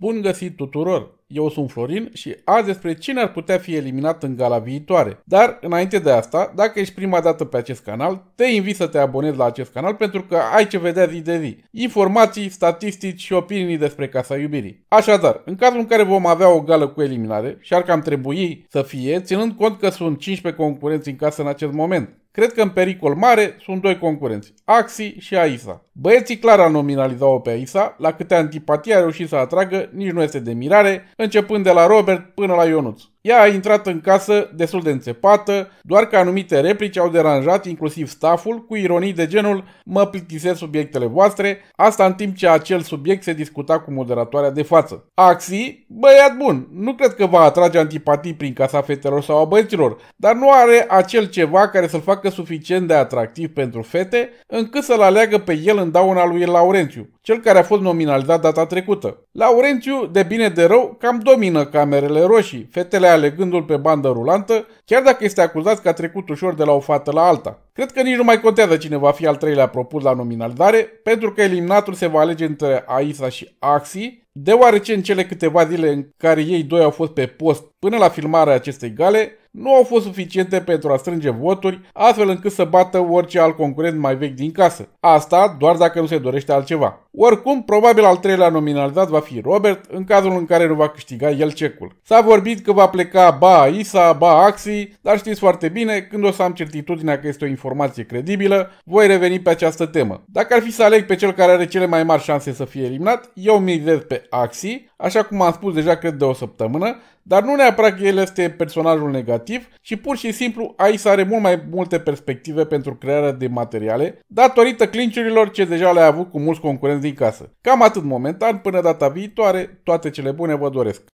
Bun găsit tuturor! Eu sunt Florin și azi despre cine ar putea fi eliminat în gala viitoare. Dar, înainte de asta, dacă ești prima dată pe acest canal, te invit să te abonezi la acest canal pentru că ai ce vedea zi de zi. Informații, statistici și opinii despre Casa Iubirii. Așadar, în cazul în care vom avea o gală cu eliminare, și ar cam trebui să fie, ținând cont că sunt 15 concurenți în casă în acest moment, Cred că în pericol mare sunt doi concurenți, Axi și Aisa. Băieții clar au nominalizat-o pe Aisa, la câte antipatie a reușit să atragă, nici nu este de mirare, începând de la Robert până la Ionuț. Ea a intrat în casă destul de înțepată, doar că anumite replici au deranjat inclusiv staful cu ironii de genul mă plictisesc subiectele voastre, asta în timp ce acel subiect se discuta cu moderatoarea de față. Axi, băiat bun, nu cred că va atrage antipatii prin casa fetelor sau a băieților, dar nu are acel ceva care să-l facă suficient de atractiv pentru fete încât să-l aleagă pe el în dauna lui Laurențiu, cel care a fost nominalizat data trecută. Laurențiu, de bine de rău, cam domină camerele roșii, fetele alegându-l pe bandă rulantă, chiar dacă este acuzat că a trecut ușor de la o fată la alta. Cred că nici nu mai contează cine va fi al treilea propus la nominalizare, pentru că eliminatul se va alege între Aisa și Axi, deoarece în cele câteva zile în care ei doi au fost pe post până la filmarea acestei gale, nu au fost suficiente pentru a strânge voturi, astfel încât să bată orice alt concurent mai vechi din casă. Asta doar dacă nu se dorește altceva. Oricum, probabil al treilea nominalizat va fi Robert, în cazul în care nu va câștiga el cecul. S-a vorbit că va pleca ba ISA, ba Axi, dar știți foarte bine, când o să am certitudinea că este o informație credibilă, voi reveni pe această temă. Dacă ar fi să aleg pe cel care are cele mai mari șanse să fie eliminat, eu mi pe Axi, așa cum am spus deja cred de o săptămână, dar nu neapărat că el este personajul negativ, ci pur și simplu aici are mult mai multe perspective pentru crearea de materiale, datorită clinchurilor ce deja le-a avut cu mulți concurenți din casă. Cam atât momentan, până data viitoare, toate cele bune vă doresc!